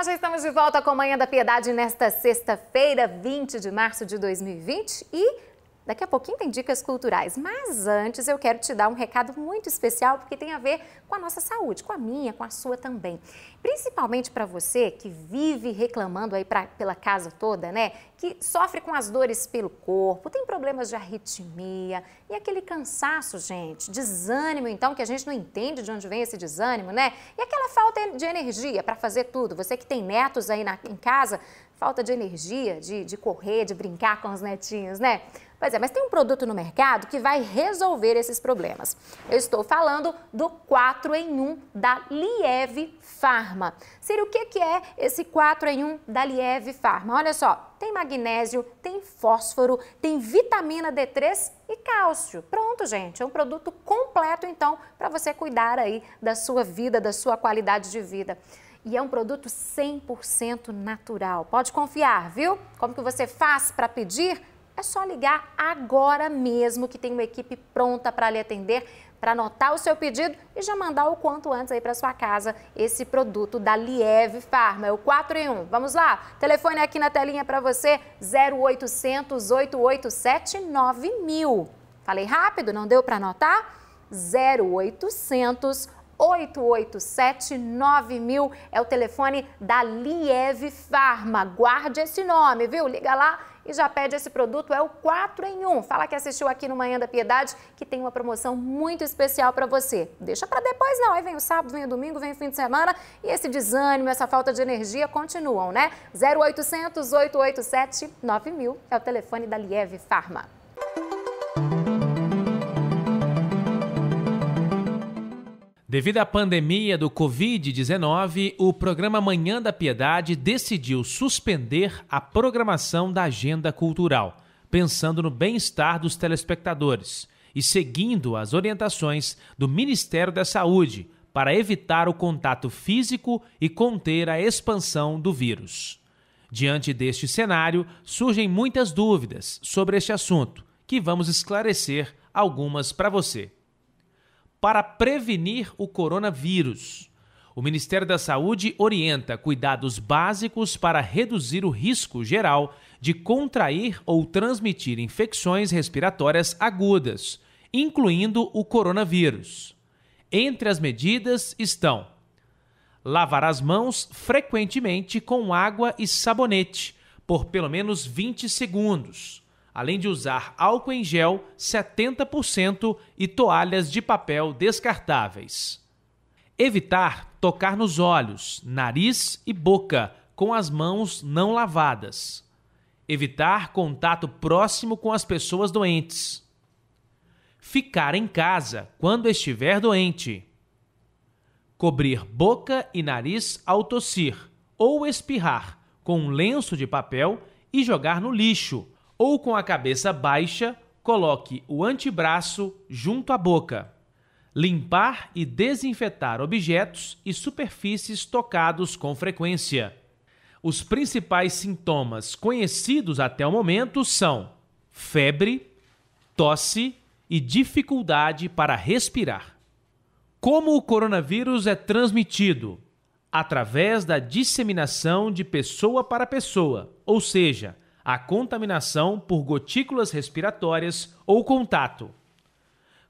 nós já estamos de volta com a Manhã da Piedade nesta sexta-feira, 20 de março de 2020 e Daqui a pouquinho tem dicas culturais, mas antes eu quero te dar um recado muito especial porque tem a ver com a nossa saúde, com a minha, com a sua também. Principalmente para você que vive reclamando aí pra, pela casa toda, né? Que sofre com as dores pelo corpo, tem problemas de arritmia e aquele cansaço, gente, desânimo então, que a gente não entende de onde vem esse desânimo, né? E aquela falta de energia para fazer tudo. Você que tem netos aí na, em casa, falta de energia, de, de correr, de brincar com os netinhos, né? Pois é, mas tem um produto no mercado que vai resolver esses problemas. Eu estou falando do 4 em 1 da Lieve Pharma. Seria o que, é esse 4 em 1 da Lieve Pharma? Olha só, tem magnésio, tem fósforo, tem vitamina D3 e cálcio. Pronto, gente, é um produto completo então para você cuidar aí da sua vida, da sua qualidade de vida e é um produto 100% natural. Pode confiar, viu? Como que você faz para pedir? É só ligar agora mesmo que tem uma equipe pronta para lhe atender, para anotar o seu pedido e já mandar o quanto antes aí para sua casa esse produto da Lieve Farma, é o 4 em 1. Vamos lá, telefone aqui na telinha para você, 0800 887 9000. Falei rápido, não deu para anotar? 0800 887 887-9000 é o telefone da Lieve Farma. Guarde esse nome, viu? Liga lá e já pede esse produto, é o 4 em 1. Fala que assistiu aqui no Manhã da Piedade, que tem uma promoção muito especial para você. Deixa para depois não, aí vem o sábado, vem o domingo, vem o fim de semana e esse desânimo, essa falta de energia continuam, né? 0800 887 9000 é o telefone da Lieve Farma. Devido à pandemia do Covid-19, o programa Manhã da Piedade decidiu suspender a programação da agenda cultural, pensando no bem-estar dos telespectadores e seguindo as orientações do Ministério da Saúde para evitar o contato físico e conter a expansão do vírus. Diante deste cenário, surgem muitas dúvidas sobre este assunto, que vamos esclarecer algumas para você para prevenir o coronavírus. O Ministério da Saúde orienta cuidados básicos para reduzir o risco geral de contrair ou transmitir infecções respiratórias agudas, incluindo o coronavírus. Entre as medidas estão lavar as mãos frequentemente com água e sabonete por pelo menos 20 segundos além de usar álcool em gel 70% e toalhas de papel descartáveis. Evitar tocar nos olhos, nariz e boca com as mãos não lavadas. Evitar contato próximo com as pessoas doentes. Ficar em casa quando estiver doente. Cobrir boca e nariz ao tossir ou espirrar com um lenço de papel e jogar no lixo ou com a cabeça baixa, coloque o antebraço junto à boca. Limpar e desinfetar objetos e superfícies tocados com frequência. Os principais sintomas conhecidos até o momento são febre, tosse e dificuldade para respirar. Como o coronavírus é transmitido? Através da disseminação de pessoa para pessoa, ou seja, a contaminação por gotículas respiratórias ou contato.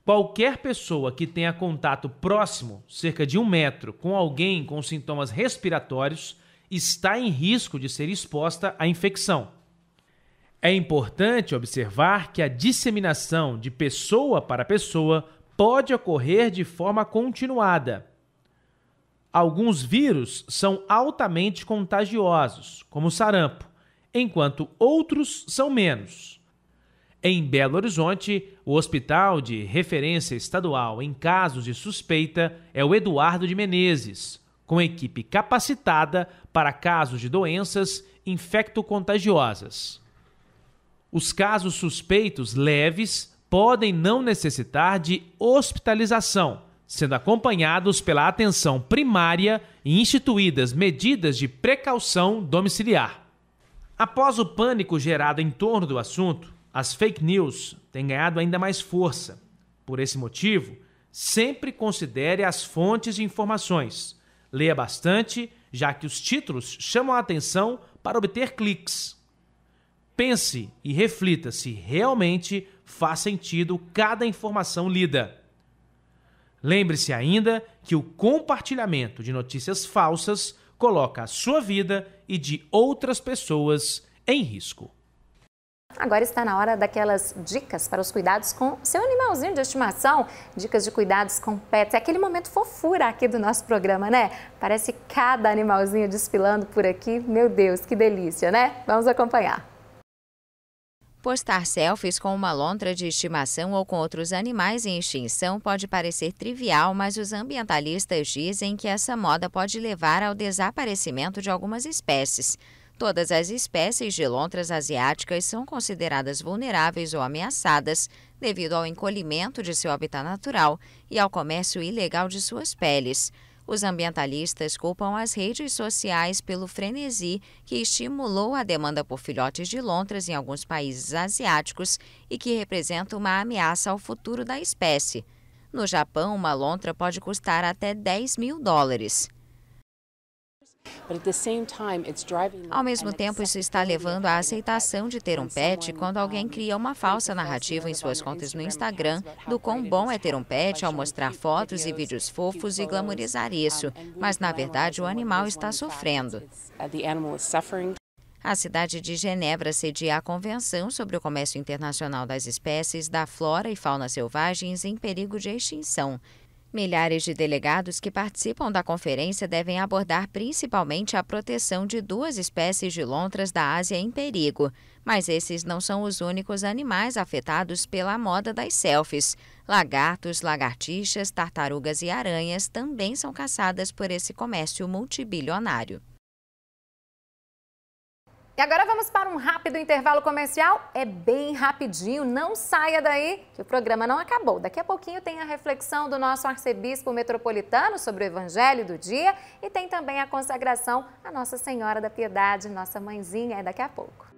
Qualquer pessoa que tenha contato próximo, cerca de um metro, com alguém com sintomas respiratórios está em risco de ser exposta à infecção. É importante observar que a disseminação de pessoa para pessoa pode ocorrer de forma continuada. Alguns vírus são altamente contagiosos, como o sarampo enquanto outros são menos. Em Belo Horizonte, o hospital de referência estadual em casos de suspeita é o Eduardo de Menezes, com equipe capacitada para casos de doenças infectocontagiosas. Os casos suspeitos leves podem não necessitar de hospitalização, sendo acompanhados pela atenção primária e instituídas medidas de precaução domiciliar. Após o pânico gerado em torno do assunto, as fake news têm ganhado ainda mais força. Por esse motivo, sempre considere as fontes de informações. Leia bastante, já que os títulos chamam a atenção para obter cliques. Pense e reflita se realmente faz sentido cada informação lida. Lembre-se ainda que o compartilhamento de notícias falsas coloca a sua vida e de outras pessoas em risco. Agora está na hora daquelas dicas para os cuidados com seu animalzinho de estimação, dicas de cuidados com pets. É aquele momento fofura aqui do nosso programa, né? Parece cada animalzinho desfilando por aqui. Meu Deus, que delícia, né? Vamos acompanhar. Postar selfies com uma lontra de estimação ou com outros animais em extinção pode parecer trivial, mas os ambientalistas dizem que essa moda pode levar ao desaparecimento de algumas espécies. Todas as espécies de lontras asiáticas são consideradas vulneráveis ou ameaçadas devido ao encolhimento de seu habitat natural e ao comércio ilegal de suas peles. Os ambientalistas culpam as redes sociais pelo frenesi que estimulou a demanda por filhotes de lontras em alguns países asiáticos e que representa uma ameaça ao futuro da espécie. No Japão, uma lontra pode custar até 10 mil dólares. Ao mesmo tempo, isso está levando à aceitação de ter um pet quando alguém cria uma falsa narrativa em suas contas no Instagram do quão bom é ter um pet ao mostrar fotos e vídeos fofos e glamorizar isso. Mas, na verdade, o animal está sofrendo. Uh, a cidade de Genebra cedia a Convenção sobre o Comércio Internacional das Espécies da Flora e Fauna Selvagens em Perigo de Extinção, Milhares de delegados que participam da conferência devem abordar principalmente a proteção de duas espécies de lontras da Ásia em perigo, mas esses não são os únicos animais afetados pela moda das selfies. Lagartos, lagartixas, tartarugas e aranhas também são caçadas por esse comércio multibilionário. E agora vamos para um rápido intervalo comercial. É bem rapidinho, não saia daí que o programa não acabou. Daqui a pouquinho tem a reflexão do nosso arcebispo metropolitano sobre o evangelho do dia e tem também a consagração à Nossa Senhora da Piedade, nossa mãezinha, é daqui a pouco.